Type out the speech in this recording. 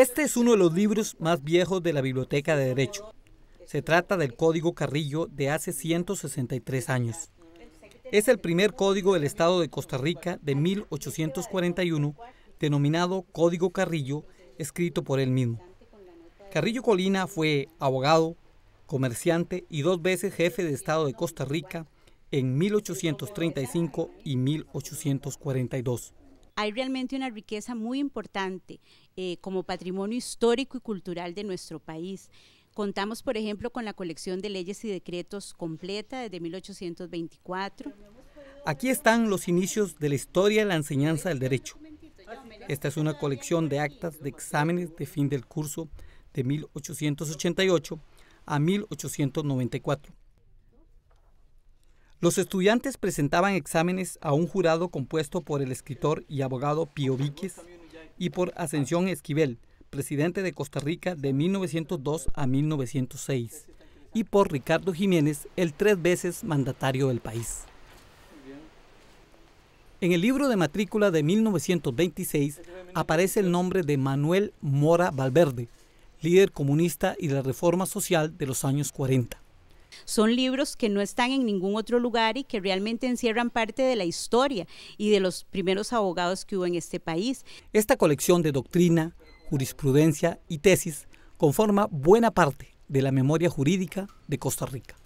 Este es uno de los libros más viejos de la Biblioteca de Derecho. Se trata del Código Carrillo de hace 163 años. Es el primer código del Estado de Costa Rica de 1841, denominado Código Carrillo, escrito por él mismo. Carrillo Colina fue abogado, comerciante y dos veces jefe de Estado de Costa Rica en 1835 y 1842 hay realmente una riqueza muy importante eh, como patrimonio histórico y cultural de nuestro país. Contamos, por ejemplo, con la colección de leyes y decretos completa desde 1824. Aquí están los inicios de la historia de la enseñanza del derecho. Esta es una colección de actas de exámenes de fin del curso de 1888 a 1894. Los estudiantes presentaban exámenes a un jurado compuesto por el escritor y abogado Pío Víquez y por Ascensión Esquivel, presidente de Costa Rica de 1902 a 1906, y por Ricardo Jiménez, el tres veces mandatario del país. En el libro de matrícula de 1926 aparece el nombre de Manuel Mora Valverde, líder comunista y de la reforma social de los años 40. Son libros que no están en ningún otro lugar y que realmente encierran parte de la historia y de los primeros abogados que hubo en este país. Esta colección de doctrina, jurisprudencia y tesis conforma buena parte de la memoria jurídica de Costa Rica.